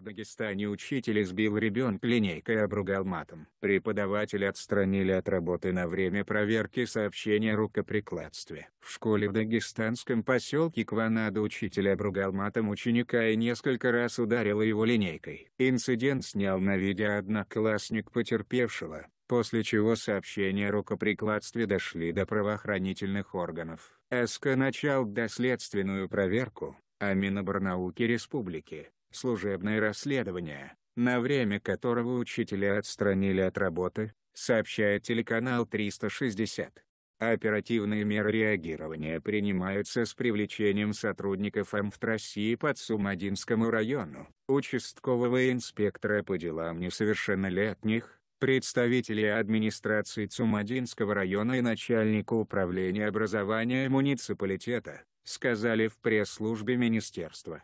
В Дагестане учитель избил ребенка линейкой и обругал матом. Преподавателя отстранили от работы на время проверки сообщения о рукоприкладстве. В школе в дагестанском поселке Кванада учитель обругал матом ученика и несколько раз ударил его линейкой. Инцидент снял на видео одноклассник потерпевшего, после чего сообщения о рукоприкладстве дошли до правоохранительных органов. СК начал доследственную проверку, а Миноборнауки Республики служебное расследование, на время которого учителя отстранили от работы, сообщает телеканал 360. Оперативные меры реагирования принимаются с привлечением сотрудников МФТ России под Сумадинскому району, участкового инспектора по делам несовершеннолетних, представителей администрации Цумадинского района и начальника управления образования муниципалитета, сказали в пресс-службе министерства.